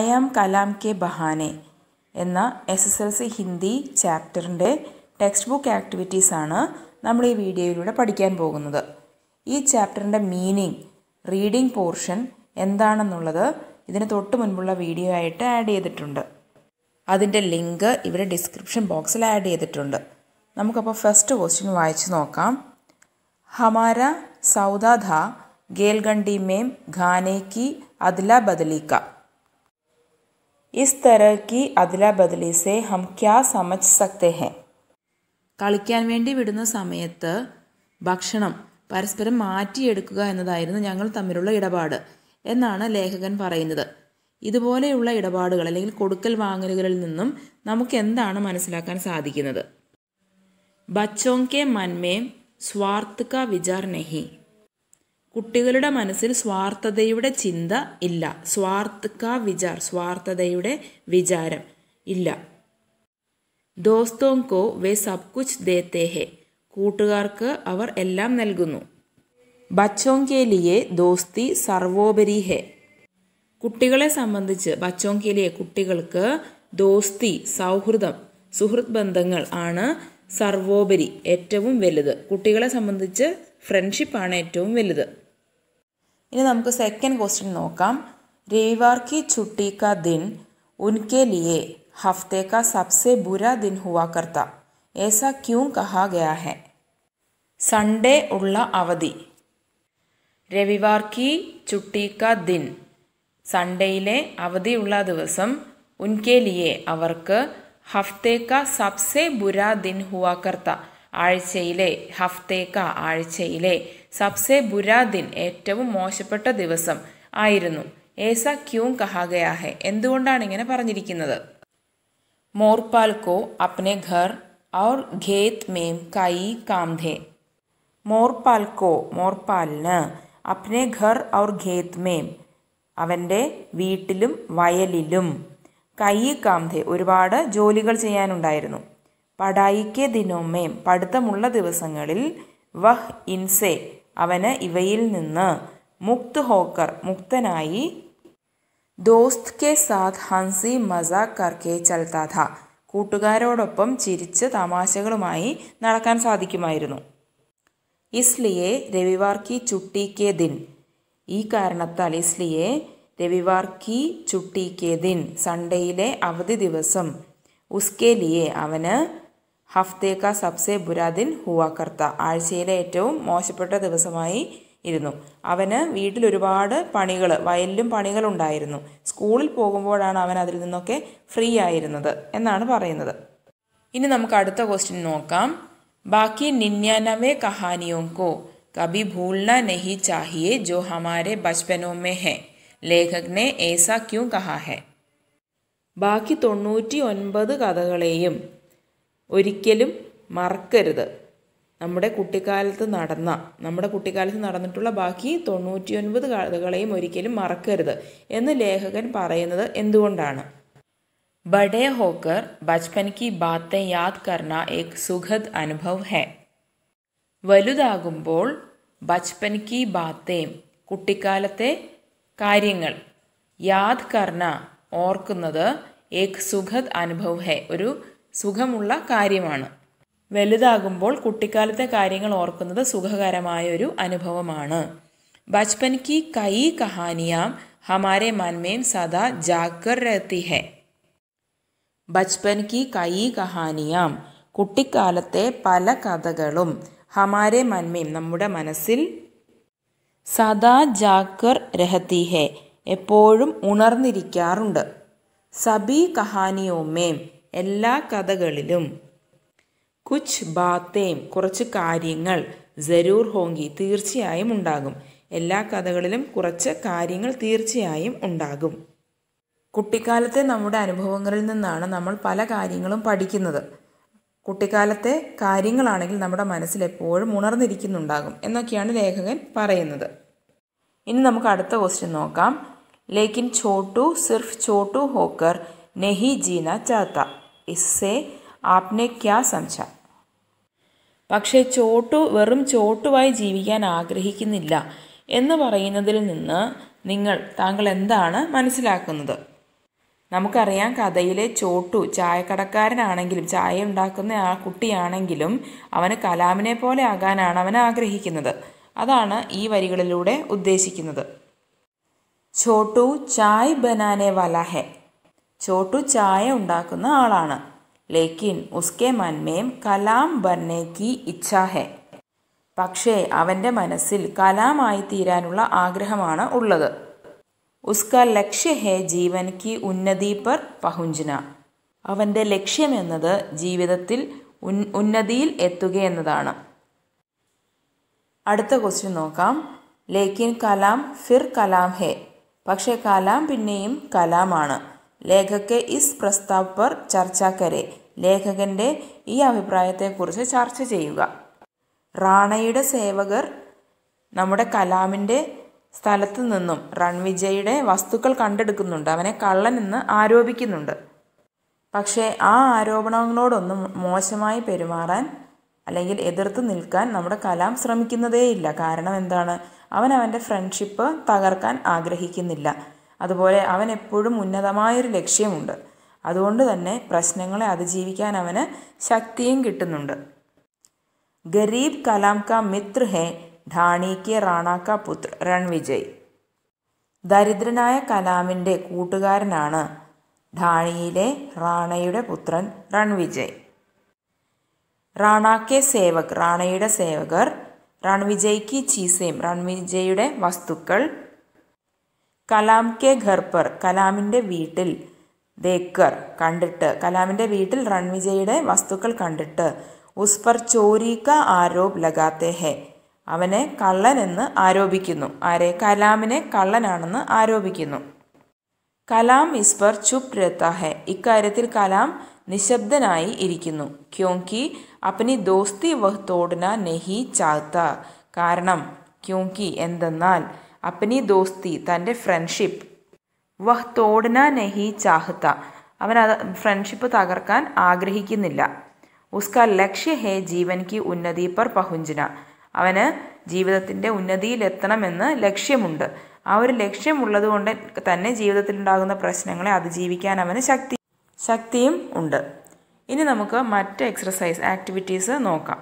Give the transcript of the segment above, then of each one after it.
I am Kalam കെ ബഹാനെ എന്ന S S L C Hindi ചാപ്റ്ററിൻ്റെ ടെക്സ്റ്റ് ബുക്ക് ആക്ടിവിറ്റീസാണ് നമ്മൾ ഈ വീഡിയോയിലൂടെ പഠിക്കാൻ പോകുന്നത് ഈ ചാപ്റ്ററിൻ്റെ മീനിങ് റീഡിംഗ് പോർഷൻ എന്താണെന്നുള്ളത് ഇതിന് തൊട്ട് മുൻപുള്ള വീഡിയോ ആയിട്ട് ആഡ് ചെയ്തിട്ടുണ്ട് അതിൻ്റെ ലിങ്ക് ഇവിടെ ഡിസ്ക്രിപ്ഷൻ ബോക്സിൽ ആഡ് ചെയ്തിട്ടുണ്ട് നമുക്കപ്പോൾ ഫസ്റ്റ് ക്വസ്റ്റ്യൻ വായിച്ചു നോക്കാം ഹമാര സൗദാധ ഗേൽഗണ്ടി മേം ഖാനേക്കി അദ്ല ബദലീക്ക इस तरह की अदला बदली से हम क्या समझ सकते हैं കളിക്കാൻ വേണ്ടി വിടുന്ന സമയത്ത് ഭക്ഷണം പരസ്പരം മാറ്റിയെടുക്കുക എന്നതായിരുന്നു ഞങ്ങൾ തമ്മിലുള്ള ഇടപാട് എന്നാണ് ലേഖകൻ പറയുന്നത് ഇതുപോലെയുള്ള ഇടപാടുകൾ അല്ലെങ്കിൽ കൊടുക്കൽ വാങ്ങലുകളിൽ നിന്നും നമുക്ക് എന്താണ് മനസ്സിലാക്കാൻ സാധിക്കുന്നത് ബച്ചോങ്കെ മൻമേം സ്വാർത്ഥ വിചാർ നെഹി കുട്ടികളുടെ മനസ്സിൽ സ്വാർത്ഥതയുടെ ചിന്ത ഇല്ല സ്വാർത്ഥക വിചാർ സ്വാർത്ഥതയുടെ വിചാരം ഇല്ല ദോസ്തോങ്കോ വേ സബ് കുച്ച് ദേത്തേ കൂട്ടുകാർക്ക് അവർ എല്ലാം നൽകുന്നു ബച്ചോങ്കേലിയെ ദോസ്തി സർവോപരി ഹെ കുട്ടികളെ സംബന്ധിച്ച് ബച്ചോങ്കേലിയെ കുട്ടികൾക്ക് ദോസ്തി സൗഹൃദം സുഹൃത് ബന്ധങ്ങൾ ആണ് സർവോപരി ഏറ്റവും വലുത് കുട്ടികളെ സംബന്ധിച്ച് ഫ്രണ്ട്ഷിപ്പാണ് ഏറ്റവും വലുത് इन नमुक सैकंड क्वस्टन नोक रविवार की छुट्टी का दिन उनके लिए हफ्ते का सबसे बुरा दिन हुआ करता ऐसा क्यों कहा गया है संडे अवधि रविवार की छुट्टी का दिन संडे अवधि दिवस उनके लिए हफ्ते का सबसे बुरा दिन हुआ करता आय्चे हफ्ते का आय्चे സബ്സെ ബുരാദിൻ ഏറ്റവും മോശപ്പെട്ട ദിവസം ആയിരുന്നു ഏസ ക്യൂം കഹാഗയാഹെ എന്തുകൊണ്ടാണ് ഇങ്ങനെ പറഞ്ഞിരിക്കുന്നത് മോർപാൽക്കോ അപ്നെ ഘർ ഔർ ഖേത് മേം കൈ കാംധേ മോർപാൽക്കോ മോർപാലിന് അപ്നെ ഘർ ഔർ ഖേത് മേം അവൻ്റെ വീട്ടിലും വയലിലും കൈ കാംധേ ഒരുപാട് ജോലികൾ ചെയ്യാനുണ്ടായിരുന്നു പടായിക്കെ ദിനോമേം പഠിത്തമുള്ള ദിവസങ്ങളിൽ വഹ് ഇൻസെ അവന് ഇവയിൽ നിന്ന് മുക്ത് ഹോക്കർ മുക്തനായി ദോസ്ത് കെ സാത് ഹൻസി മസാക് കർക്കെ ചൽത്താ കൂട്ടുകാരോടൊപ്പം ചിരിച്ച് തമാശകളുമായി നടക്കാൻ സാധിക്കുമായിരുന്നു ഇസ്ലിയെ രവിവാർ കി ചുട്ടി കെ ദിൻ ഈ കാരണത്താൽ ഇസ്ലിയെ രവിവാർ കി ചുട്ടി കെ ദിൻ സൺഡേയിലെ അവധി ദിവസം ഉസ്കേലിയെ അവന് ഹഫ്തേ ക സബ്സെ ബുരാദിൻ ഹുവ ആഴ്ചയിലെ ഏറ്റവും മോശപ്പെട്ട ദിവസമായി ഇരുന്നു അവന് വീട്ടിൽ ഒരുപാട് പണികൾ വയലിലും പണികളുണ്ടായിരുന്നു സ്കൂളിൽ പോകുമ്പോഴാണ് അവൻ അതിൽ നിന്നൊക്കെ ഫ്രീ ആയിരുന്നത് എന്നാണ് പറയുന്നത് ഇനി നമുക്ക് അടുത്ത ക്വസ്റ്റ്യൻ നോക്കാം ബാക്കി നിന്യാനവേ കഹാനിയോങ്കോ കബി ഭൂൾന നെഹി ചാഹിയെ ജോ ഹമാരെ ബച്പനോ ഹെ ലേഖകനെ ഏസാ ക്യൂ കഹാ ഹെ ബാക്കി തൊണ്ണൂറ്റി ഒൻപത് കഥകളെയും ഒരിക്കലും മറക്കരുത് നമ്മുടെ കുട്ടിക്കാലത്ത് നടന്ന നമ്മുടെ കുട്ടിക്കാലത്ത് നടന്നിട്ടുള്ള ബാക്കി തൊണ്ണൂറ്റിയൊൻപത് കഥകളെയും ഒരിക്കലും മറക്കരുത് എന്ന് ലേഖകൻ പറയുന്നത് എന്തുകൊണ്ടാണ് ബഡേ ഹോക്കർ ബച്പൻ കി ബാത്തെ യാദ് കർണ ഏക് സുഖദ് അനുഭവ് ഹെ വലുതാകുമ്പോൾ ബച്പൻ കി ബാത്തേം കുട്ടിക്കാലത്തെ കാര്യങ്ങൾ യാദ് കർണ ഓർക്കുന്നത് ഏക് സുഖദ് അനുഭവ് ഹെ ഒരു സുഖമുള്ള കാര്യമാണ് വലുതാകുമ്പോൾ കുട്ടിക്കാലത്തെ കാര്യങ്ങൾ ഓർക്കുന്നത് സുഖകരമായൊരു അനുഭവമാണ് ബച്പൻ കി കൈ കഹാനിയാം ഹമാരെ മൻമേം സദാ ജാഗർ രഹത്തി ഹെ ബച്പൻ കി കൈ കഹാനിയാം കുട്ടിക്കാലത്തെ പല കഥകളും ഹമാരെ മന്മയും നമ്മുടെ മനസ്സിൽ സദാ ജാക്കർ രഹത്തി ഹെ എപ്പോഴും ഉണർന്നിരിക്കാറുണ്ട് സബി കഹാനിയോമേം എല്ലാ കഥകളിലും കുച്ച് ബാത്തേം കുറച്ച് കാര്യങ്ങൾ ജരൂർ ഹോങ്കി തീർച്ചയായും ഉണ്ടാകും എല്ലാ കഥകളിലും കുറച്ച് കാര്യങ്ങൾ തീർച്ചയായും ഉണ്ടാകും കുട്ടിക്കാലത്തെ നമ്മുടെ അനുഭവങ്ങളിൽ നിന്നാണ് നമ്മൾ പല കാര്യങ്ങളും പഠിക്കുന്നത് കുട്ടിക്കാലത്തെ കാര്യങ്ങളാണെങ്കിൽ നമ്മുടെ മനസ്സിൽ എപ്പോഴും ഉണർന്നിരിക്കുന്നുണ്ടാകും എന്നൊക്കെയാണ് ലേഖകൻ പറയുന്നത് ഇനി നമുക്ക് അടുത്ത ക്വസ്റ്റ്യൻ നോക്കാം ലേക്കിൻ ചോട്ടു സിർഫ് ചോട്ടു ഹോക്കർ നെഹി ജീന ചാത്ത ഇസ്സെ ആപ്നെ ക്യാ സംച പക്ഷേ ചോട്ടു വെറും ചോട്ടുവായി ജീവിക്കാൻ ആഗ്രഹിക്കുന്നില്ല എന്ന് പറയുന്നതിൽ നിന്ന് നിങ്ങൾ താങ്കൾ എന്താണ് മനസ്സിലാക്കുന്നത് നമുക്കറിയാം കഥയിലെ ചോട്ടു ചായക്കടക്കാരനാണെങ്കിലും ചായ ഉണ്ടാക്കുന്ന ആ കുട്ടിയാണെങ്കിലും അവന് കലാമിനെ പോലെ ആകാനാണ് അവൻ ആഗ്രഹിക്കുന്നത് അതാണ് ഈ വരികളിലൂടെ ഉദ്ദേശിക്കുന്നത് ചോട്ടു ചായ് ബനാനെ വലഹെ ചോട്ടു ചായ ഉണ്ടാക്കുന്ന ആളാണ് ലേക്കിൻ ഉസ്കെ മന്മേം കലാം ബർണേക്കി ഇച്ഛാഹെ പക്ഷേ അവൻ്റെ മനസ്സിൽ കലാമായി തീരാനുള്ള ആഗ്രഹമാണ് ഉള്ളത് ഉസ്ക ലക്ഷ്യ ഹേ ജീവൻ കി ഉന്നതി പർ പഹുഞ്ചന അവൻ്റെ ലക്ഷ്യമെന്നത് ജീവിതത്തിൽ ഉന്നതിയിൽ എത്തുക എന്നതാണ് അടുത്ത ക്വസ്റ്റ്യൻ നോക്കാം ലേക്കിൻ കലാം ഫിർ കലാം ഹേ പക്ഷേ കലാം പിന്നെയും കലാമാണ് ലേഖക് ഇസ് പ്രസ്താവ് പർ ചർച്ചക്കരെ ലേഖകന്റെ ലേഖകൻ്റെ ഈ അഭിപ്രായത്തെക്കുറിച്ച് ചർച്ച ചെയ്യുക റാണയുടെ സേവകർ നമ്മുടെ കലാമിൻ്റെ സ്ഥലത്തു നിന്നും റൺവിജയുടെ വസ്തുക്കൾ കണ്ടെടുക്കുന്നുണ്ട് അവനെ കള്ളൻ എന്ന് ആരോപിക്കുന്നുണ്ട് പക്ഷേ ആ ആരോപണങ്ങളോടൊന്നും മോശമായി പെരുമാറാൻ അല്ലെങ്കിൽ എതിർത്ത് നിൽക്കാൻ നമ്മുടെ കലാം ശ്രമിക്കുന്നതേയില്ല കാരണം എന്താണ് അവൻ അവൻ്റെ ഫ്രണ്ട്ഷിപ്പ് തകർക്കാൻ ആഗ്രഹിക്കുന്നില്ല അതുപോലെ അവൻ എപ്പോഴും ഉന്നതമായൊരു ലക്ഷ്യമുണ്ട് അതുകൊണ്ട് തന്നെ പ്രശ്നങ്ങളെ അതിജീവിക്കാൻ അവന് ശക്തിയും കിട്ടുന്നുണ്ട് ഗരീബ് കലാം ക മിത്ര ഹേ ധാണി കെ റാണ പുത്ര രൺവിജയ് ദരിദ്രനായ കലാമിൻ്റെ കൂട്ടുകാരനാണ് ധാണിയിലെ റാണയുടെ പുത്രൻ രൺവിജയ് റാണ സേവക് റാണയുടെ സേവകർ റൺവിജയ്ക്ക് ചീസേം രൺവിജയുടെ വസ്തുക്കൾ കലാം കെ പർ കലാമിൻ്റെ വീട്ടിൽ ദേക്കർ കണ്ടിട്ട് കലാമിൻ്റെ വീട്ടിൽ റൺവിജയുടെ വസ്തുക്കൾ കണ്ടിട്ട് ഉസ് പർ ചോരി ആരോപ് ലഗാത്തെ ഹെ അവനെ കള്ളനെന്ന് ആരോപിക്കുന്നു ആരെ കലാമിനെ കള്ളനാണെന്ന് ആരോപിക്കുന്നു കലാം ഇസ് പർ ചുപ് രഹത്താ ഹെ ഇക്കാര്യത്തിൽ കലാം നിശബ്ദനായി ഇരിക്കുന്നു ക്യോങ്കി അപ്പനി ദോസ്തി വഹ് തോടന നെഹി ചാത്ത കാരണം ക്യോങ്കി എന്തെന്നാൽ അപ്പനി ദോസ്തി തൻ്റെ ഫ്രണ്ട്ഷിപ്പ് വഹ് തോടന നെഹി ചാഹത്ത അവൻ അത് ഫ്രണ്ട്ഷിപ്പ് തകർക്കാൻ ആഗ്രഹിക്കുന്നില്ല ഉസ്ക ലക്ഷ്യ ഹേ ജീവൻക്ക് ഉന്നതി പർ പഹുഞ്ചന അവന് ജീവിതത്തിൻ്റെ ഉന്നതിയിലെത്തണമെന്ന് ലക്ഷ്യമുണ്ട് ആ ഒരു ലക്ഷ്യമുള്ളത് കൊണ്ട് തന്നെ ജീവിതത്തിലുണ്ടാകുന്ന പ്രശ്നങ്ങളെ അതിജീവിക്കാൻ അവന് ശക്തി ശക്തിയും ഉണ്ട് ഇനി നമുക്ക് മറ്റ് എക്സർസൈസ് ആക്ടിവിറ്റീസ് നോക്കാം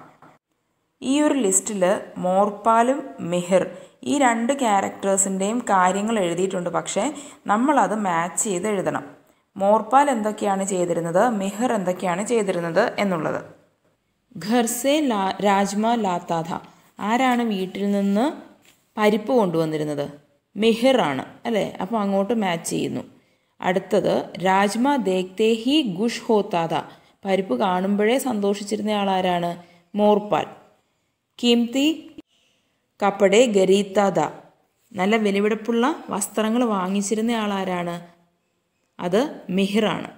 ഈ ഒരു ലിസ്റ്റിൽ മോർപ്പാലും മെഹർ ഈ രണ്ട് ക്യാരക്ടേഴ്സിൻ്റെയും കാര്യങ്ങൾ എഴുതിയിട്ടുണ്ട് പക്ഷേ നമ്മളത് മാച്ച് ചെയ്ത് എഴുതണം മോർപാൽ എന്തൊക്കെയാണ് ചെയ്തിരുന്നത് മെഹർ എന്തൊക്കെയാണ് ചെയ്തിരുന്നത് എന്നുള്ളത് ഘർസെ ലാ രാജ്മ ലാത്താഥ ആരാണ് വീട്ടിൽ നിന്ന് പരിപ്പ് കൊണ്ടുവന്നിരുന്നത് മെഹറാണ് അല്ലേ അപ്പോൾ അങ്ങോട്ട് മാച്ച് ചെയ്യുന്നു അടുത്തത് രാജ്മ ദേഖ്തേ ഹി ഗുഷ് ഹോത്താത പരിപ്പ് കാണുമ്പോഴേ സന്തോഷിച്ചിരുന്ന ആരാണ് മോർപാൽ കീംതി കപ്പടെ ഗരീത്താത നല്ല വിലവിടപ്പുള്ള വസ്ത്രങ്ങൾ വാങ്ങിച്ചിരുന്ന ആളാരാണ് അത് മിഹിറാണ്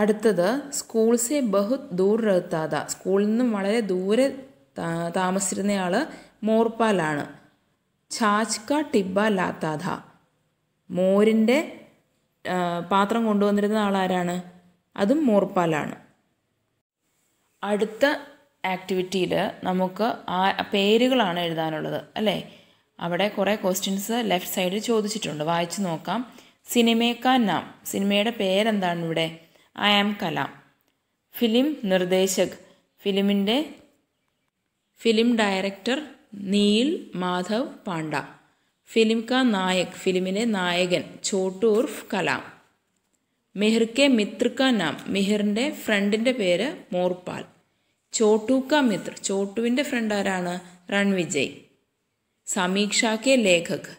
അടുത്തത് സ്കൂൾ ബഹു ദൂർ റഹത്താദ സ്കൂളിൽ നിന്നും വളരെ ദൂരെ താമസിച്ചിരുന്നയാൾ മോർപ്പാലാണ് ഛാച്ക ടിബ ലാത്താത മോരിൻ്റെ പാത്രം കൊണ്ടുവന്നിരുന്ന ആളാരാണ് അതും മോർപ്പാലാണ് അടുത്ത ആക്ടിവിറ്റിയിൽ നമുക്ക് ആ പേരുകളാണ് എഴുതാനുള്ളത് അല്ലേ അവിടെ കുറേ ക്വസ്റ്റ്യൻസ് ലെഫ്റ്റ് സൈഡിൽ ചോദിച്ചിട്ടുണ്ട് വായിച്ചു നോക്കാം സിനിമേക്കാൻ നാം സിനിമയുടെ പേരെന്താണ് ഇവിടെ ഐ ആം കലാം ഫിലിം നിർദ്ദേശക് ഫിലിമിൻ്റെ film director Nil Madhav Panda film കാ നായക് ഫിലിമിലെ നായകൻ ചോട്ടൂർഫ് കലാം മെഹിർ കെ കാ നാം മിഹിറിൻ്റെ ഫ്രണ്ടിൻ്റെ പേര് മോർപാൽ ചോട്ടൂക്ക മിത്ര ചോട്ടുവിൻ്റെ ഫ്രണ്ട് ആരാണ് റൺവിജയ് സമീക്ഷ ലേഖക്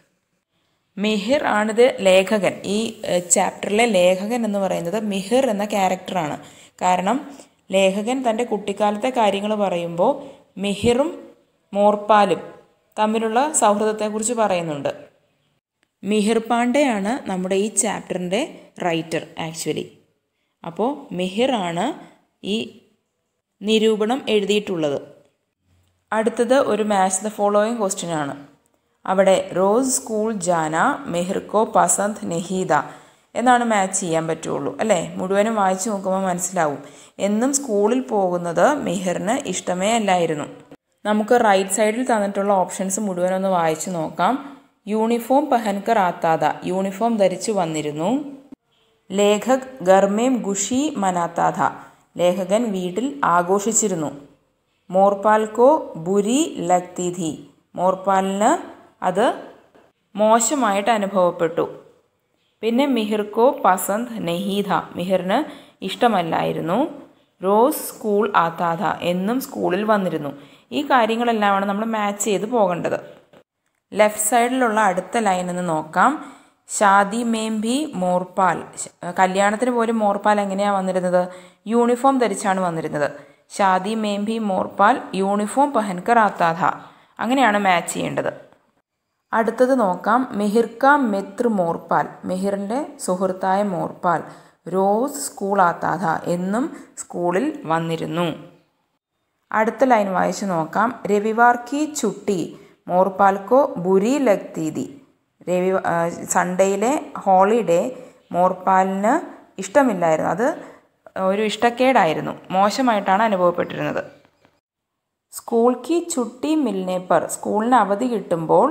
മിഹിർ ആണിത് ലേഖകൻ ഈ ചാപ്റ്ററിലെ ലേഖകൻ എന്ന് പറയുന്നത് മിഹിർ എന്ന ക്യാരക്ടറാണ് കാരണം ലേഖകൻ തൻ്റെ കുട്ടിക്കാലത്തെ കാര്യങ്ങൾ പറയുമ്പോൾ മിഹിറും മോർപ്പാലും തമ്മിലുള്ള സൗഹൃദത്തെക്കുറിച്ച് പറയുന്നുണ്ട് മിഹിർ പാണ്ഡെയാണ് നമ്മുടെ ഈ ചാപ്റ്ററിൻ്റെ റൈറ്റർ ആക്ച്വലി അപ്പോൾ മിഹിർ ആണ് ഈ നിരൂപണം എഴുതിയിട്ടുള്ളത് അടുത്തത് ഒരു മാച്ച് ദ ഫോളോയിങ് ക്വസ്റ്റ്യൻ ആണ് അവിടെ റോസ് സ്കൂൾ ജാന മെഹ്റിക്കോ പസന്ത് നെഹീദ എന്നാണ് മാച്ച് ചെയ്യാൻ പറ്റുള്ളൂ അല്ലേ മുഴുവനും വായിച്ചു നോക്കുമ്പോൾ മനസ്സിലാവും എന്നും സ്കൂളിൽ പോകുന്നത് മെഹറിന് ഇഷ്ടമേ അല്ലായിരുന്നു നമുക്ക് റൈറ്റ് സൈഡിൽ തന്നിട്ടുള്ള ഓപ്ഷൻസ് മുഴുവനൊന്ന് വായിച്ചു നോക്കാം യൂണിഫോം പഹൻകർ ആത്താത യൂണിഫോം ധരിച്ചു വന്നിരുന്നു ലേഖക് ഗർമേം ഗുഷി മനാത്താത ലേഖകൻ വീട്ടിൽ ആഘോഷിച്ചിരുന്നു മോർപാൽക്കോ ബുരി ലക്തിഥി മോർപാലിന് അത് മോശമായിട്ട് അനുഭവപ്പെട്ടു പിന്നെ മിഹിർക്കോ പസന്ത് നെഹീധ മിഹിറിന് ഇഷ്ടമല്ലായിരുന്നു റോസ് സ്കൂൾ ആത്താധ എന്നും സ്കൂളിൽ വന്നിരുന്നു ഈ കാര്യങ്ങളെല്ലാമാണ് നമ്മൾ മാച്ച് ചെയ്ത് പോകേണ്ടത് ലെഫ്റ്റ് സൈഡിലുള്ള അടുത്ത ലൈനെന്ന് നോക്കാം ഷാദി മേം ഭി മോർപാൽ കല്യാണത്തിന് പോലും മോർപാൽ എങ്ങനെയാണ് വന്നിരുന്നത് യൂണിഫോം ധരിച്ചാണ് വന്നിരുന്നത് ഷാദി മേം ഭി മോർപാൽ യൂണിഫോം പെഹൻകർ ആത്താഥ അങ്ങനെയാണ് മാച്ച് ചെയ്യേണ്ടത് അടുത്തത് നോക്കാം മെഹിർക്ക മെത്ർ മോർപാൽ മെഹിറിൻ്റെ സുഹൃത്തായ മോർപാൽ റോസ് സ്കൂൾ ആത്താഥ എന്നും സ്കൂളിൽ വന്നിരുന്നു അടുത്ത ലൈൻ വായിച്ചു നോക്കാം രവിവാർക്കി ചുട്ടി മോർപാൽക്കോ ബുരി ലഗ്തീതി രവി സൺഡേയിലെ ഹോളിഡേ മോർപ്പാലിന് ഇഷ്ടമില്ലായിരുന്നു അത് ഒരു ഇഷ്ടക്കേടായിരുന്നു മോശമായിട്ടാണ് അനുഭവപ്പെട്ടിരുന്നത് സ്കൂൾ കി ചുട്ടി മിൽനേപ്പർ സ്കൂളിന് അവധി കിട്ടുമ്പോൾ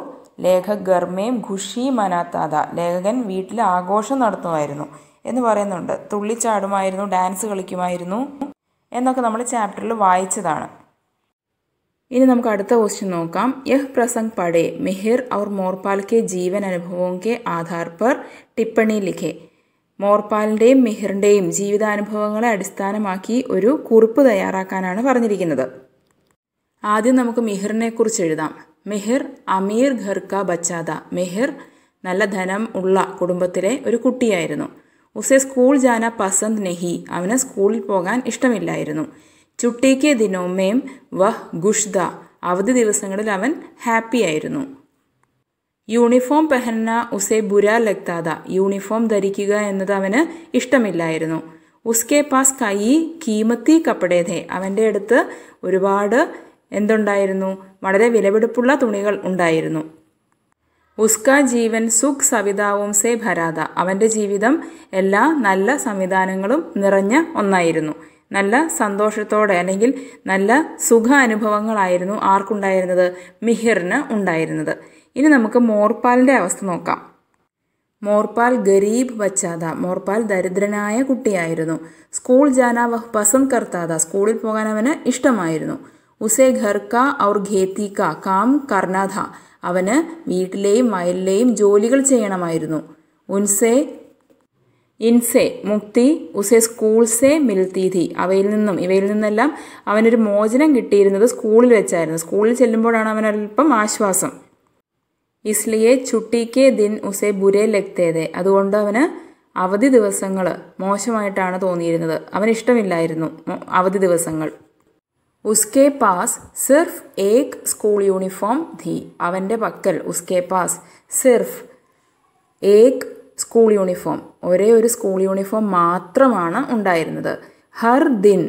ലേഖക് ഗർമ്മയും ഖുഷി മനാത്താത ലേഖകൻ വീട്ടിൽ ആഘോഷം നടത്തുമായിരുന്നു എന്ന് പറയുന്നുണ്ട് തുള്ളിച്ചാടുമായിരുന്നു ഡാൻസ് കളിക്കുമായിരുന്നു എന്നൊക്കെ നമ്മൾ ചാപ്റ്ററിൽ വായിച്ചതാണ് ഇനി നമുക്ക് അടുത്ത ക്വസ്റ്റ്യൻ നോക്കാം യഹ് പ്രസംഗ് പടേ മെഹിർ ഔർ മോർപാൽ ജീവൻ അനുഭവവും കെ ആധാർ പർ ടിപ്പണി ലിഖെ മോർപാലിൻ്റെയും മെഹിറിൻ്റെയും ജീവിതാനുഭവങ്ങളെ അടിസ്ഥാനമാക്കി ഒരു കുറിപ്പ് തയ്യാറാക്കാനാണ് പറഞ്ഞിരിക്കുന്നത് ആദ്യം നമുക്ക് മെഹിറിനെ കുറിച്ച് എഴുതാം മെഹിർ അമീർ ഖർക്ക ബച്ചാദ മെഹിർ നല്ല ധനം ഉള്ള കുടുംബത്തിലെ ഒരു കുട്ടിയായിരുന്നു ഉസെ സ്കൂൾ ജാന പസന്ത് നെഹി അവന് സ്കൂളിൽ പോകാൻ ഇഷ്ടമില്ലായിരുന്നു ചുട്ടേക്കിയ ദിനോമേം വഹ് ഗുഷ്ദ അവധി ദിവസങ്ങളിൽ അവൻ ഹാപ്പി ആയിരുന്നു യൂണിഫോം പെഹന്ന ഉസേ ബുര ലക്താദ യൂണിഫോം ധരിക്കുക എന്നത് അവന് ഇഷ്ടമില്ലായിരുന്നു ഉസ്കെ പാസ് കൈ കീമത്തി കപ്പടേതേ അവൻ്റെ അടുത്ത് ഒരുപാട് എന്തുണ്ടായിരുന്നു വളരെ വിലപിടിപ്പുള്ള തുണികൾ ഉണ്ടായിരുന്നു ഉസ്ക ജീവൻ സുഖ് സവിതാവും സേ ഭരാത അവൻ്റെ ജീവിതം എല്ലാ നല്ല സംവിധാനങ്ങളും നിറഞ്ഞ ഒന്നായിരുന്നു നല്ല സന്തോഷത്തോടെ അല്ലെങ്കിൽ നല്ല സുഖ അനുഭവങ്ങളായിരുന്നു ആർക്കുണ്ടായിരുന്നത് മിഹിറിന് ഉണ്ടായിരുന്നത് ഇനി നമുക്ക് മോർപ്പാലിൻ്റെ അവസ്ഥ നോക്കാം മോർപ്പാൽ ഗരീബ് ബച്ചാദ മോർപ്പാൽ ദരിദ്രനായ കുട്ടിയായിരുന്നു സ്കൂൾ ജാനാ വഹ് പസന്ദ് കർത്താത സ്കൂളിൽ പോകാൻ അവന് ഇഷ്ടമായിരുന്നു ഉസേ ഘർ കാ ഔർ ഖേത്തിക്ക കാ കാം കർണാഥ അവന് വീട്ടിലെയും വയലിലെയും ജോലികൾ ചെയ്യണമായിരുന്നു ഉൻസെ ഇൻസെ മുക്തി ഉസെ സ്കൂൾസെ മിൽത്തി അവയിൽ നിന്നും ഇവയിൽ നിന്നെല്ലാം അവനൊരു മോചനം കിട്ടിയിരുന്നത് സ്കൂളിൽ വെച്ചായിരുന്നു സ്കൂളിൽ ചെല്ലുമ്പോഴാണ് അവൻ ആശ്വാസം ഇസ്ലിയെ ചുട്ടിക്കേ ദിൻ ഉസെ ബുരെ ലഗ്തേതെ അതുകൊണ്ട് അവന് അവധി ദിവസങ്ങൾ മോശമായിട്ടാണ് തോന്നിയിരുന്നത് അവന് ഇഷ്ടമില്ലായിരുന്നു അവധി ദിവസങ്ങൾ ഉസ്കെ പാസ് സിർഫ് ഏക് സ്കൂൾ യൂണിഫോം ധി അവൻ്റെ പക്കൽ ഉസ്കെ പാസ് സിർഫ് ഏക് സ്കൂൾ യൂണിഫോം ഒരേ ഒരു സ്കൂൾ യൂണിഫോം മാത്രമാണ് ഉണ്ടായിരുന്നത് ഹർ ദിൻ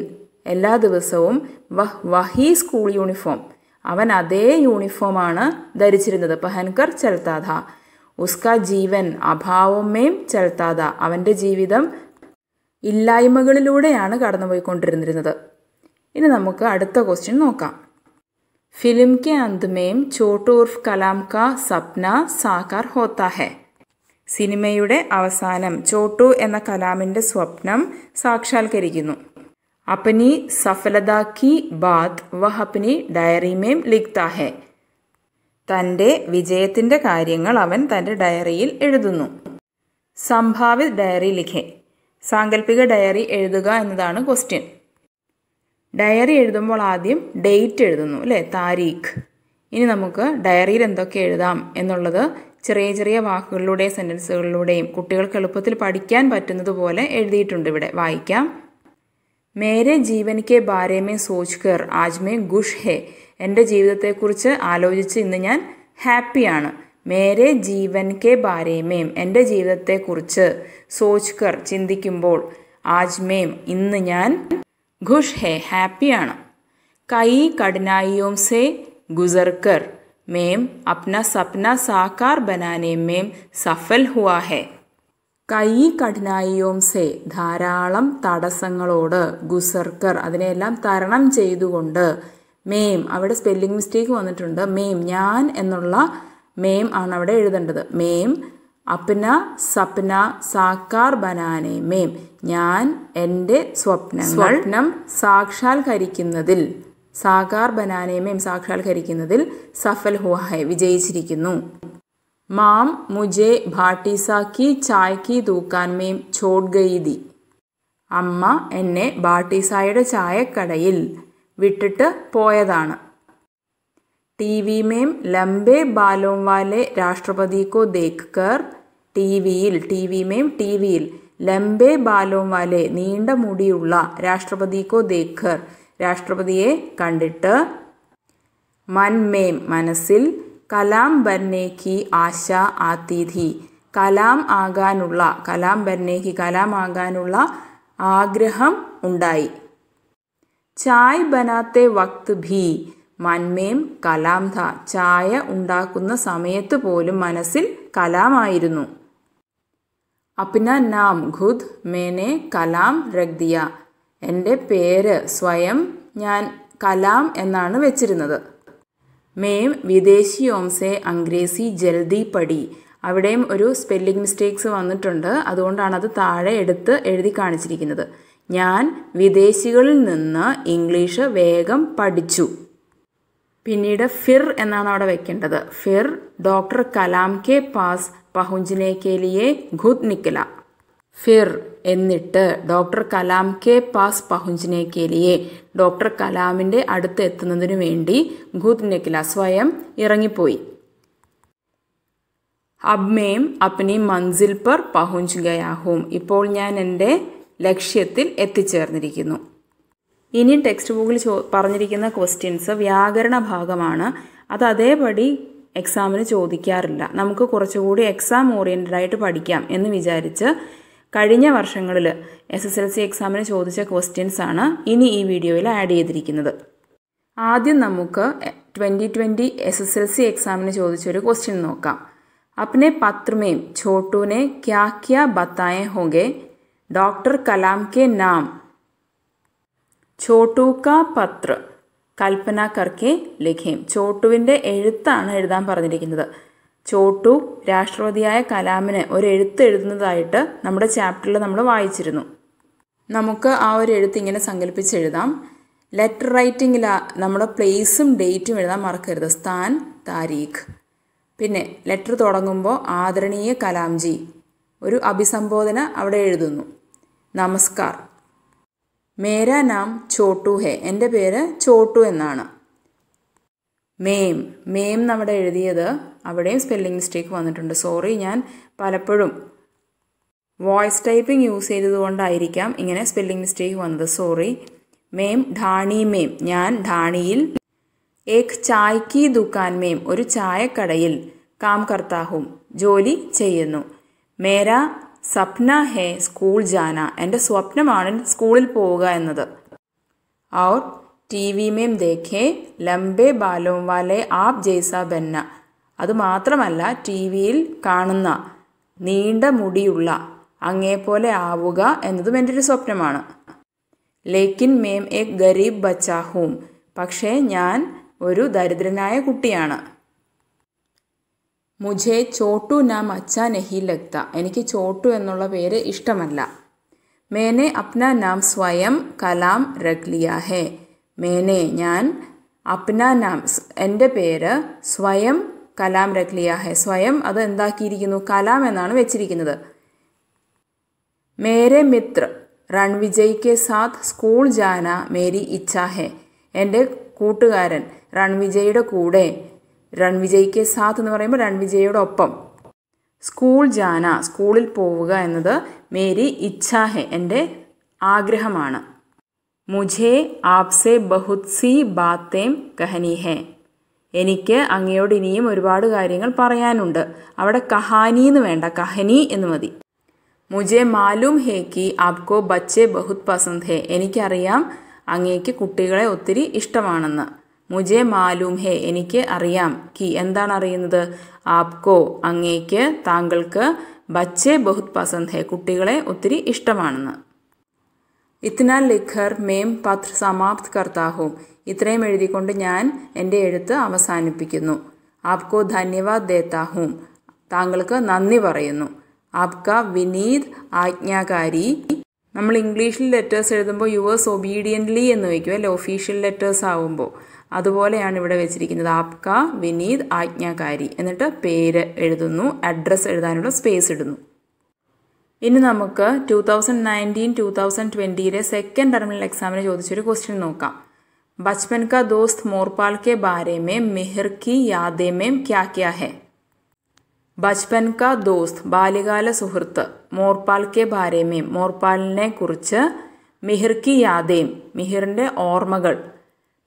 എല്ലാ ദിവസവും വഹ് വഹി സ്കൂൾ യൂണിഫോം അവൻ അതേ യൂണിഫോമാണ് ധരിച്ചിരുന്നത് പഹൻകർ ചെലുത്താത ഉസ്ക ജീവൻ അഭാവമേം ചെലുത്താത അവൻ്റെ ജീവിതം ഇല്ലായ്മകളിലൂടെയാണ് കടന്നുപോയിക്കൊണ്ടിരുന്നിരുന്നത് ഇനി നമുക്ക് അടുത്ത ക്വസ്റ്റ്യൻ നോക്കാം ഫിലിം കെ അന്ത്മേം ചോട്ടൂർഫ് കലാം കാ സപ്ന സാക്കാർ ഹോത്താഹേ സിനിമയുടെ അവസാനം ചോട്ടു എന്ന കലാമിൻ്റെ സ്വപ്നം സാക്ഷാത്കരിക്കുന്നു അപ്പനി സഫലതാക്കി ബാത് വഹപ്പനി അപ്പനി ഡയറിമേം ലിഖ്താഹെ തൻ്റെ വിജയത്തിൻ്റെ കാര്യങ്ങൾ അവൻ തൻ്റെ ഡയറിയിൽ എഴുതുന്നു സംഭാവിത് ഡയറി ലിഖെ സാങ്കല്പിക ഡയറി എഴുതുക എന്നതാണ് ക്വസ്റ്റ്യൻ ഡയറി എഴുതുമ്പോൾ ആദ്യം ഡേറ്റ് എഴുതുന്നു അല്ലേ താരീഖ് ഇനി നമുക്ക് ഡയറിയിൽ എന്തൊക്കെ എഴുതാം എന്നുള്ളത് ചെറിയ ചെറിയ വാക്കുകളിലൂടെയും സെൻറ്റൻസുകളിലൂടെയും കുട്ടികൾക്ക് എളുപ്പത്തിൽ പഠിക്കാൻ പറ്റുന്നതുപോലെ എഴുതിയിട്ടുണ്ട് ഇവിടെ വായിക്കാം മേരെ ജീവൻ ബാരേമേ സോച്ച് ആജ്മേ ഗുഷ് ഹെ എൻ്റെ ജീവിതത്തെക്കുറിച്ച് ആലോചിച്ച് ഇന്ന് ഞാൻ ഹാപ്പിയാണ് മേരെ ജീവൻ കെ ബാരേമേം എൻ്റെ ജീവിതത്തെക്കുറിച്ച് സോച്ച് ചിന്തിക്കുമ്പോൾ ആജ്മേം ഇന്ന് ഞാൻ ഖുഷ് ഹെ ഹാപ്പിയാണ് കൈ കഠിനായിയോം സേ ഗുസർക്കർ मेम अपना सपना साकार बनाने में സഫൽ ഹുവാ ഹെ കൈ കഠിനായിയോം സെ ധാരാളം തടസ്സങ്ങളോട് ഗുസർക്കർ അതിനെയെല്ലാം തരണം ചെയ്തുകൊണ്ട് മേം അവിടെ സ്പെല്ലിംഗ് മിസ്റ്റേക്ക് വന്നിട്ടുണ്ട് മേം ഞാൻ എന്നുള്ള മേം ആണ് അവിടെ എഴുതേണ്ടത് മേം അപ്ന സപ്ന സാക്കാർ ബനാനെ മേം ഞാൻ എൻ്റെ സ്വപ്നം സ്വപ്നം സാക്ഷാത്കരിക്കുന്നതിൽ സാഗാർ സാക്ഷാൽ സാക്ഷാത്കരിക്കുന്നതിൽ സഫൽ ഹുവാഹെ വിജയിച്ചിരിക്കുന്നു മാം മുജെ ബാട്ടിസാക്കി ചായ്ക്കി തൂക്കാൻമേം ഛോഡ് ഗയിതി അമ്മ എന്നെ ബാട്ടിസായുടെ ചായക്കടയിൽ വിട്ടിട്ട് പോയതാണ് ടി വി മേം ലംബെ ബാലോം വാലെ രാഷ്ട്രപതി കോ ദേഖ് ടി വിയിൽ ടി വി മേം ടി വിയിൽ ലംബെ ബാലോം വാലെ നീണ്ട മുടിയുള്ള രാഷ്ട്രപതി കോ ദേഖ് രാഷ്ട്രപതിയെ കണ്ടിട്ട് മൻമേം മനസ്സിൽ കലാം ബർനേക്കി ആശ ആതിഥി കലാം ആകാനുള്ള കലാം ബർനേക്കി കലാം ആകാനുള്ള ആഗ്രഹം ഉണ്ടായി ചായ് ബനാത്തെ വക്ത് ഭി മന്മേം കലാം ധ ചായ ഉണ്ടാക്കുന്ന സമയത്ത് പോലും മനസ്സിൽ കലാമായിരുന്നു അപ്ന നാം ഖുദ് മേനെ കലാം രഗ്ദിയ എൻ്റെ പേര് സ്വയം ഞാൻ കലാം എന്നാണ് വെച്ചിരുന്നത് വിദേശി വിദേശിയോംസെ അംഗ്രേസി ജൽദി പടി അവിടെയും ഒരു സ്പെല്ലിംഗ് മിസ്റ്റേക്സ് വന്നിട്ടുണ്ട് അതുകൊണ്ടാണ് അത് താഴെ എടുത്ത് എഴുതി കാണിച്ചിരിക്കുന്നത് ഞാൻ വിദേശികളിൽ നിന്ന് ഇംഗ്ലീഷ് വേഗം പഠിച്ചു പിന്നീട് ഫിർ എന്നാണ് അവിടെ വെക്കേണ്ടത് ഫിർ ഡോക്ടർ കലാം കെ പാസ് പഹുഞ്ചിനെ കെലിയെ ഖുദ് നിക്കല फिर എന്നിട്ട് ഡോക്ടർ കലാം കെ പാസ് പഹുഞ്ചിനെ കേലിയെ ഡോക്ടർ കലാമിൻ്റെ അടുത്ത് എത്തുന്നതിനു വേണ്ടി ഖുദ് നക്കില സ്വയം ഇറങ്ങിപ്പോയി അബ്മേം മേം അപ്നി മൻസിൽ പർ പഹുഞ്ച് ഗയാഹും ഇപ്പോൾ ഞാൻ എൻ്റെ ലക്ഷ്യത്തിൽ എത്തിച്ചേർന്നിരിക്കുന്നു ഇനി ടെക്സ്റ്റ് ബുക്കിൽ ചോ പറഞ്ഞിരിക്കുന്ന ക്വസ്റ്റ്യൻസ് വ്യാകരണ ഭാഗമാണ് അത് അതേപടി എക്സാമിന് ചോദിക്കാറില്ല നമുക്ക് കുറച്ചുകൂടി എക്സാം ഓറിയൻറ്റഡായിട്ട് ആയിട്ട് പഠിക്കാം എന്ന് വിചാരിച്ച് കഴിഞ്ഞ വർഷങ്ങളിൽ എസ് എസ് എൽ സി എക്സാമിന് ചോദിച്ച ക്വസ്റ്റ്യൻസ് ആണ് ഇനി ഈ വീഡിയോയിൽ ആഡ് ചെയ്തിരിക്കുന്നത് ആദ്യം നമുക്ക് twenty twenty S S L C എക്സാമിന് ചോദിച്ചൊരു ക്വസ്റ്റ്യൻ നോക്കാം अपने പത്രമേം में छोटू ने क्या क्या बताए होंगे डॉक्टर कलाम के नाम പത്ര കൽപ്പന കർക്കെ ലഖേം ചോട്ടുവിൻ്റെ എഴുത്താണ് എഴുതാൻ പറഞ്ഞിരിക്കുന്നത് ചോട്ടു രാഷ്ട്രപതിയായ കലാമിന് ഒരു എഴുത്ത് എഴുതുന്നതായിട്ട് നമ്മുടെ ചാപ്റ്ററിൽ നമ്മൾ വായിച്ചിരുന്നു നമുക്ക് ആ ഒരു എഴുത്ത് ഇങ്ങനെ എഴുതാം ലെറ്റർ റൈറ്റിങ്ങിൽ നമ്മുടെ പ്ലേസും ഡേറ്റും എഴുതാൻ മറക്കരുത് സ്ഥാൻ താരീഖ് പിന്നെ ലെറ്റർ തുടങ്ങുമ്പോൾ ആദരണീയ കലാംജി ഒരു അഭിസംബോധന അവിടെ എഴുതുന്നു നമസ്കാർ മേരാ നാം ചോട്ടു ഹേ എൻ്റെ പേര് ചോട്ടു എന്നാണ് മേം മേം നമ്മുടെ എഴുതിയത് അവിടെയും സ്പെല്ലിംഗ് മിസ്റ്റേക്ക് വന്നിട്ടുണ്ട് സോറി ഞാൻ പലപ്പോഴും വോയിസ് ടൈപ്പിംഗ് യൂസ് ചെയ്തതുകൊണ്ടായിരിക്കാം ഇങ്ങനെ സ്പെല്ലിംഗ് മിസ്റ്റേക്ക് വന്നത് സോറി മേം ഢാണി മേം ഞാൻ ഢാണിയിൽ ഏക് ചായ്ക്കി ദുക്കാൻ മേം ഒരു ചായക്കടയിൽ കാം കർത്താഹും ജോലി ചെയ്യുന്നു മേര സ്വപ്ന ഹേ സ്കൂൾ ജാന എൻ്റെ സ്വപ്നമാണ് സ്കൂളിൽ പോവുക എന്നത് ഔർ ടിവി മേം ദേഖേ ലംബേ ബാലോം വാലെ ആപ് ജേസ ബെന്ന അതുമാത്രമല്ല ടി വിയിൽ കാണുന്ന നീണ്ട മുടിയുള്ള അങ്ങേപോലെ ആവുക എന്നതും എൻ്റെ ഒരു സ്വപ്നമാണ് ലേക്കിൻ മേം എ ഗരീബ് ബച്ചാഹൂം പക്ഷേ ഞാൻ ഒരു ദരിദ്രനായ കുട്ടിയാണ് മുജെ ചോട്ടു നാം അച്ഛ നെഹി ലക്ത എനിക്ക് ചോട്ടു എന്നുള്ള പേര് ഇഷ്ടമല്ല മേനെ അപ്ന നാം സ്വയം കലാം രഖ് മേനെ ഞാൻ അപ്ന നാം എൻ്റെ പേര് സ്വയം കലാം രഖ് സ്വയം അത് എന്താക്കിയിരിക്കുന്നു കലാം എന്നാണ് വെച്ചിരിക്കുന്നത് മേരെ മിത്ര റൺവിജയ് കെ സാത്ത് സ്കൂൾ ജാന മേരി ഇച്ഛാഹെ എൻ്റെ കൂട്ടുകാരൻ റൺവിജയുടെ കൂടെ റൺവിജയ് കെ സാത്ത് എന്ന് പറയുമ്പോൾ റൺവിജയുടെ ഒപ്പം സ്കൂൾ ജാന സ്കൂളിൽ പോവുക എന്നത് മേരി ഇച്ഛാഹെ എൻ്റെ ആഗ്രഹമാണ് മുझे ആപ്സെ ബഹുത് സി ബാത്തേം കഹനി ഹേ എനിക്ക് അങ്ങയോട് ഇനിയും ഒരുപാട് കാര്യങ്ങൾ പറയാനുണ്ട് അവിടെ കഹാനി എന്ന് വേണ്ട കഹനി എന്ന് മതി മുജെ മാലൂം ഹേ കി ആപ്കോ ബച്ചെ ബഹുത് പസന്ത് ഹേ എനിക്കറിയാം അങ്ങേക്ക് കുട്ടികളെ ഒത്തിരി ഇഷ്ടമാണെന്ന് മുജെ മാലൂം ഹേ എനിക്ക് അറിയാം കി എന്താണ് അറിയുന്നത് ആപ്കോ അങ്ങേക്ക് താങ്കൾക്ക് ബച്ചെ ബഹുത് പസന്ത് ഹേ കുട്ടികളെ ഒത്തിരി ഇഷ്ടമാണെന്ന് ഇത്തിനാൽ ലിഖർ മേം പത്ര സമാപ്ത് കർത്താഹും ഇത്രയും എഴുതിക്കൊണ്ട് ഞാൻ എൻ്റെ എഴുത്ത് അവസാനിപ്പിക്കുന്നു ആപ്കോ ധന്യവാദ് ദേത്താഹും താങ്കൾക്ക് നന്ദി പറയുന്നു ആപ്ക വിനീത് ആജ്ഞാകാരി നമ്മൾ ഇംഗ്ലീഷിൽ ലെറ്റേഴ്സ് എഴുതുമ്പോൾ യുവേഴ്സ് ഒബീഡിയൻ്റ്ലി എന്ന് വയ്ക്കും അല്ലെ ഒഫീഷ്യൽ ലെറ്റേഴ്സ് ആകുമ്പോൾ അതുപോലെയാണ് ഇവിടെ വെച്ചിരിക്കുന്നത് ആപ്ക വിനീത് ആജ്ഞാകാരി എന്നിട്ട് പേര് എഴുതുന്നു അഡ്രസ്സ് എഴുതാനുള്ള സ്പേസ് ഇടുന്നു ഇനി നമുക്ക് two thousand nineteen two thousand ട്വൻറ്റിയിലെ സെക്കൻഡ് ടെർമിനൽ എക്സാമിന് ചോദിച്ചൊരു ക്വസ്റ്റ്യൻ നോക്കാം ബച്പൻ കാ ദോസ്ത് മോർപാൽ കെ ബാരെ മേ മെഹർ കി യാദേ ക്യാ ക്യാ ഹെ ബച്പൻ കാ ദോസ്ത് ബാല്യകാല സുഹൃത്ത് മോർപാൽ കെ ബാരെ മോർപാലിനെ കുറിച്ച് മിഹിർ കി യാദേം മിഹിറിൻ്റെ ഓർമ്മകൾ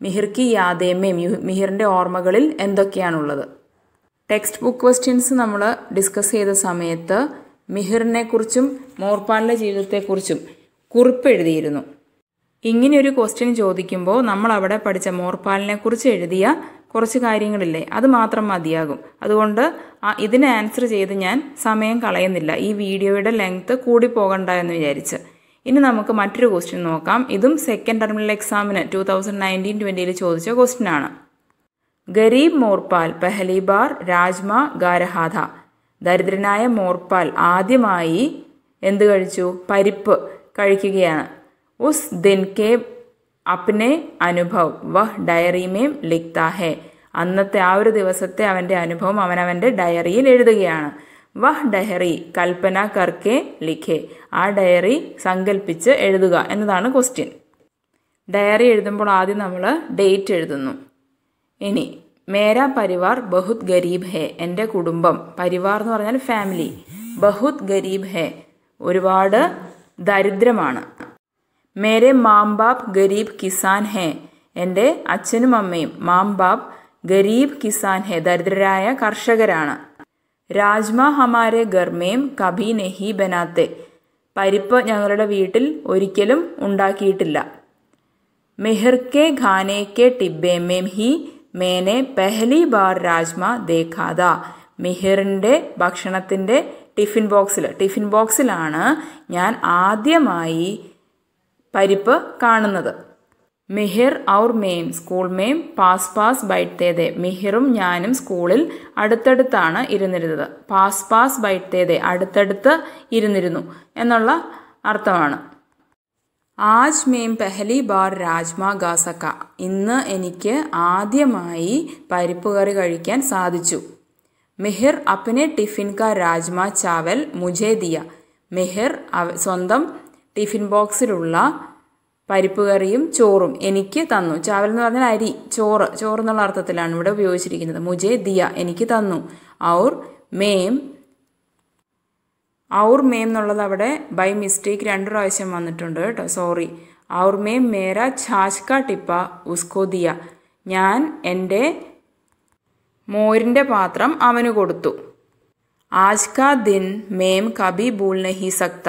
മിഹിർ കി യാദേമേ മിഹിറിൻ്റെ ഓർമ്മകളിൽ എന്തൊക്കെയാണുള്ളത് ടെക്സ്റ്റ് ബുക്ക് ക്വസ്റ്റ്യൻസ് നമ്മൾ ഡിസ്കസ് ചെയ്ത സമയത്ത് മിഹിറിനെക്കുറിച്ചും മോർപ്പാലിൻ്റെ ജീവിതത്തെക്കുറിച്ചും കുറിപ്പ് എഴുതിയിരുന്നു ഇങ്ങനെയൊരു ക്വസ്റ്റ്യൻ ചോദിക്കുമ്പോൾ നമ്മൾ അവിടെ പഠിച്ച മോർപ്പാലിനെക്കുറിച്ച് എഴുതിയ കുറച്ച് കാര്യങ്ങളില്ലേ അത് മാത്രം മതിയാകും അതുകൊണ്ട് ഇതിന് ആൻസർ ചെയ്ത് ഞാൻ സമയം കളയുന്നില്ല ഈ വീഡിയോയുടെ ലെങ്ത്ത് പോകണ്ട എന്ന് വിചാരിച്ച് ഇനി നമുക്ക് മറ്റൊരു ക്വസ്റ്റ്യൻ നോക്കാം ഇതും സെക്കൻഡ് ടെർമിനൽ എക്സാമിന് ടു തൗസൻഡ് നയൻറ്റീൻ ട്വൻറ്റിയിൽ ചോദിച്ച ക്വസ്റ്റ്യൻ ആണ് ഗരീബ് മോർപാൽ പെഹലിബാർ രാജ്മ ഗാരഹാഥ ദരിദ്രനായ മോർപ്പാൽ ആദ്യമായി എന്ത് കഴിച്ചു പരിപ്പ് കഴിക്കുകയാണ് ഉസ് ദിൻ കെ അപ്നെ അനുഭവ് വഹ് ഡയറിമേം ലിഖ്താ ഹെ അന്നത്തെ ആ ഒരു ദിവസത്തെ അവൻ്റെ അനുഭവം അവൻ അവൻ്റെ ഡയറിയിൽ എഴുതുകയാണ് വഹ് ഡയറി കൽപ്പന കർക്കെ ലിഖെ ആ ഡയറി സങ്കല്പിച്ച് എഴുതുക എന്നതാണ് ക്വസ്റ്റ്യൻ ഡയറി എഴുതുമ്പോൾ ആദ്യം നമ്മൾ ഡേറ്റ് എഴുതുന്നു ഇനി മേരാ പരിവാർ ബഹുത് ഗരീബ് ഹേ എൻ്റെ കുടുംബം പരിവാർ എന്ന് പറഞ്ഞാൽ ഫാമിലി ബഹുത് ഗരീബ് ഹേ ഒരുപാട് ദരിദ്രമാണ് മേരെ മാം ബാബ് ഗരീബ് കിസാൻ ഹേ എൻ്റെ അച്ഛനും അമ്മയും മാം ബാബ് ഗരീബ് കിസാൻ ഹേ ദരിദ്രരായ കർഷകരാണ് രാജ്മ ഹമാരെ ഗർമേം കബി നെഹി ബനാത്തെ പരിപ്പ് ഞങ്ങളുടെ വീട്ടിൽ ഒരിക്കലും ഉണ്ടാക്കിയിട്ടില്ല മെഹർക്കെ ഖാനേക്കെ ടിബേമേം ഹി മേനെ പെഹലി ബാർ രാജ്മ ദേഖാദ മിഹിറിൻ്റെ ഭക്ഷണത്തിൻ്റെ ടിഫിൻ ബോക്സിൽ ടിഫിൻ ബോക്സിലാണ് ഞാൻ ആദ്യമായി പരിപ്പ് കാണുന്നത് മിഹിർ ഔർ മേം സ്കൂൾ മേം പാസ് പാസ് ബൈറ്റേതെ മിഹിറും ഞാനും സ്കൂളിൽ അടുത്തടുത്താണ് ഇരുന്നിരുന്നത് പാസ് പാസ് ബൈറ്റേതെ അടുത്തടുത്ത് ഇരുന്നിരുന്നു എന്നുള്ള അർത്ഥമാണ് ആജ് മേം പെഹലി ബാർ രാജ്മ ഗാസക്ക ഇന്ന് എനിക്ക് ആദ്യമായി കറി കഴിക്കാൻ സാധിച്ചു മെഹിർ അപ്നെ ടിഫിൻ കാ രാജ്മ ചാവൽ മുജേ ദിയ മെഹിർ സ്വന്തം ടിഫിൻ ബോക്സിലുള്ള പരിപ്പ് കറിയും ചോറും എനിക്ക് തന്നു ചാവൽ എന്ന് പറഞ്ഞാൽ അരി ചോറ് ചോറ് എന്നുള്ള അർത്ഥത്തിലാണ് ഇവിടെ ഉപയോഗിച്ചിരിക്കുന്നത് മുജേ ദിയ എനിക്ക് തന്നു ഔർ മേം ഔർ മേം എന്നുള്ളത് അവിടെ ബൈ മിസ്റ്റേക്ക് രണ്ട് പ്രാവശ്യം വന്നിട്ടുണ്ട് കേട്ടോ സോറി ഔർ മേം മേര ഛാച്ക ടിപ്പ ഉസ്കോദിയ ഞാൻ എൻ്റെ മോരിൻ്റെ പാത്രം അവന് കൊടുത്തു ആജ്ക ദിൻ മേം കബി ബൂൾ നഹി സക്ത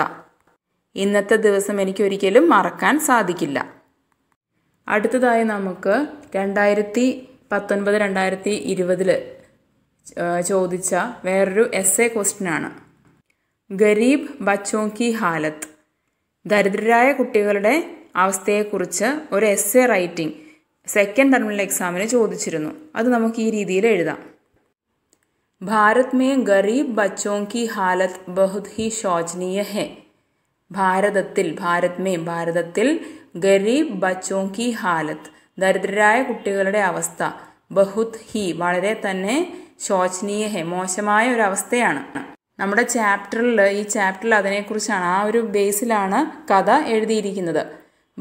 ഇന്നത്തെ ദിവസം എനിക്ക് ഒരിക്കലും മറക്കാൻ സാധിക്കില്ല അടുത്തതായി നമുക്ക് രണ്ടായിരത്തി പത്തൊൻപത് രണ്ടായിരത്തി ഇരുപതിൽ ചോദിച്ച വേറൊരു എസ് എ ക്വസ്റ്റ്യൻ ആണ് ഗരീബ് ബച്ചോ കി ഹാലത്ത് ദരിദ്രരായ കുട്ടികളുടെ അവസ്ഥയെക്കുറിച്ച് ഒരു essay writing second terminal എക്സാമിന് ചോദിച്ചിരുന്നു അത് നമുക്ക് ഈ രീതിയിൽ എഴുതാം ഭാരത് മേ ഗരീബ് ബച്ചോ കി ഹാലത്ത് ബഹുത് ഹി ശോചനീയ ഹെ ഭാരതത്തിൽ ഭാരത് മേ ഭാരതത്തിൽ ഗരീബ് ബച്ചോ കി ഹാലത്ത് ദരിദ്രരായ കുട്ടികളുടെ അവസ്ഥ ബഹുത് ഹി വളരെ തന്നെ ശോചനീയ ഹെ മോശമായ ഒരവസ്ഥയാണ് നമ്മുടെ ചാപ്റ്ററിൽ ഈ ചാപ്റ്ററിൽ അതിനെക്കുറിച്ചാണ് ആ ഒരു ബേസിലാണ് കഥ എഴുതിയിരിക്കുന്നത്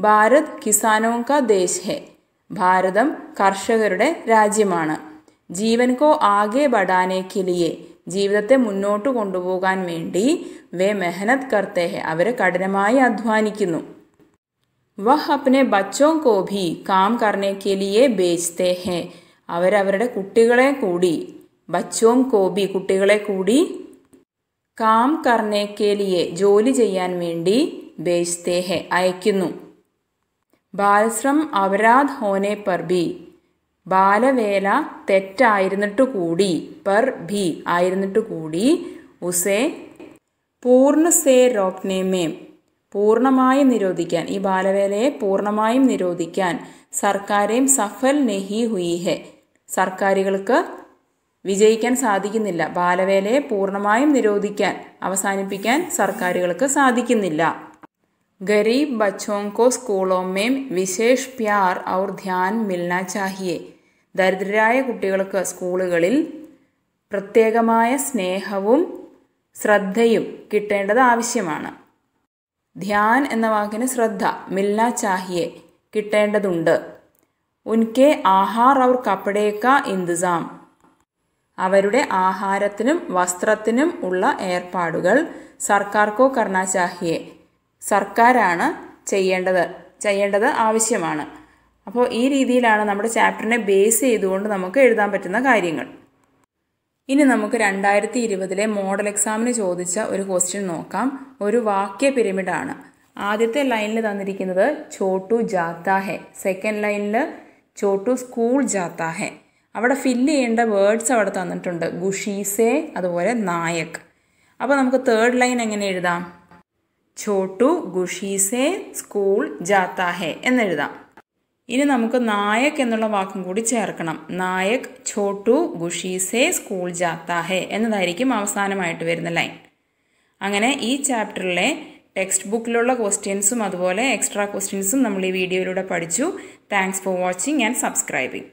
ഭാരത് കിസാനോ കാ ദേശ് ഭാരതം കർഷകരുടെ രാജ്യമാണ് ജീവൻ കോ ആകെ ബടാനേ കിലിയെ ജീവിതത്തെ മുന്നോട്ട് കൊണ്ടുപോകാൻ വേണ്ടി വേ മെഹനത് കർത്തേ അവർ കഠിനമായി അധ്വാനിക്കുന്നു വഹ് അപ്നെ ബച്ചോ കോ ഭി കാം കർണേ കെലിയെ ബേച്ചേ ഹെ അവരവരുടെ കുട്ടികളെ കൂടി ബച്ചോം കോബി കുട്ടികളെ കൂടി കാം കർണേക്കേലിയെ ജോലി ചെയ്യാൻ വേണ്ടി ബേസ്തേഹെ അയക്കുന്നു ബാലശ്രം അവരാധ് ഹോനെ പർ ബി ബാലവേല തെറ്റായിരുന്നിട്ട് കൂടി പർ ബി ആയിരുന്നിട്ട് കൂടി ഉസേ പൂർണ്ണ സേ റോക്നേമേം പൂർണ്ണമായും നിരോധിക്കാൻ ഈ ബാലവേലയെ പൂർണ്ണമായും നിരോധിക്കാൻ സർക്കാരെയും സഫൽ നെഹി ഹുയിഹെ സർക്കാരുകൾക്ക് വിജയിക്കാൻ സാധിക്കുന്നില്ല ബാലവേലയെ പൂർണ്ണമായും നിരോധിക്കാൻ അവസാനിപ്പിക്കാൻ സർക്കാരുകൾക്ക് സാധിക്കുന്നില്ല ഗരീബ് ബച്ചോങ്കോ സ്കൂളോ മേം വിശേഷ് പ്യാർ ഔർ ധ്യാൻ മിൽന ചാഹിയെ ദരിദ്രരായ കുട്ടികൾക്ക് സ്കൂളുകളിൽ പ്രത്യേകമായ സ്നേഹവും ശ്രദ്ധയും കിട്ടേണ്ടത് ആവശ്യമാണ് ധ്യാൻ എന്ന വാക്കിന് ശ്രദ്ധ മിൽന ചാഹിയെ കിട്ടേണ്ടതുണ്ട് ഉൻകെ ആഹാർ ഔർ കപ്പടേക്ക ഇന്തുസാം അവരുടെ ആഹാരത്തിനും വസ്ത്രത്തിനും ഉള്ള ഏർപ്പാടുകൾ സർക്കാർക്കോ കർണാശാഹിയെ സർക്കാരാണ് ചെയ്യേണ്ടത് ചെയ്യേണ്ടത് ആവശ്യമാണ് അപ്പോൾ ഈ രീതിയിലാണ് നമ്മുടെ ചാപ്റ്ററിനെ ബേസ് ചെയ്തുകൊണ്ട് നമുക്ക് എഴുതാൻ പറ്റുന്ന കാര്യങ്ങൾ ഇനി നമുക്ക് രണ്ടായിരത്തി ഇരുപതിലെ മോഡൽ എക്സാമിന് ചോദിച്ച ഒരു ക്വസ്റ്റ്യൻ നോക്കാം ഒരു വാക്യ പിരമിഡാണ് ആദ്യത്തെ ലൈനിൽ തന്നിരിക്കുന്നത് ചോട്ടു ജാത്താഹെ സെക്കൻഡ് ലൈനിൽ ചോട്ടു സ്കൂൾ ജാത്താഹെ അവിടെ ഫില്ല് ചെയ്യേണ്ട വേർഡ്സ് അവിടെ തന്നിട്ടുണ്ട് ഗുഷീസെ അതുപോലെ നായക് അപ്പോൾ നമുക്ക് തേർഡ് ലൈൻ എങ്ങനെ എഴുതാം ചോട്ടു ഗുഷീസെ സ്കൂൾ ജാത്താഹെ എന്നെഴുതാം ഇനി നമുക്ക് നായക് എന്നുള്ള വാക്കും കൂടി ചേർക്കണം നായക് ചോട്ടു ഗുഷീസെ സ്കൂൾ ജാത്താഹെ എന്നതായിരിക്കും അവസാനമായിട്ട് വരുന്ന ലൈൻ അങ്ങനെ ഈ ചാപ്റ്ററിലെ ടെക്സ്റ്റ് ബുക്കിലുള്ള ക്വസ്റ്റ്യൻസും അതുപോലെ എക്സ്ട്രാ ക്വസ്റ്റ്യൻസും നമ്മൾ ഈ വീഡിയോയിലൂടെ പഠിച്ചു thanks for watching and subscribing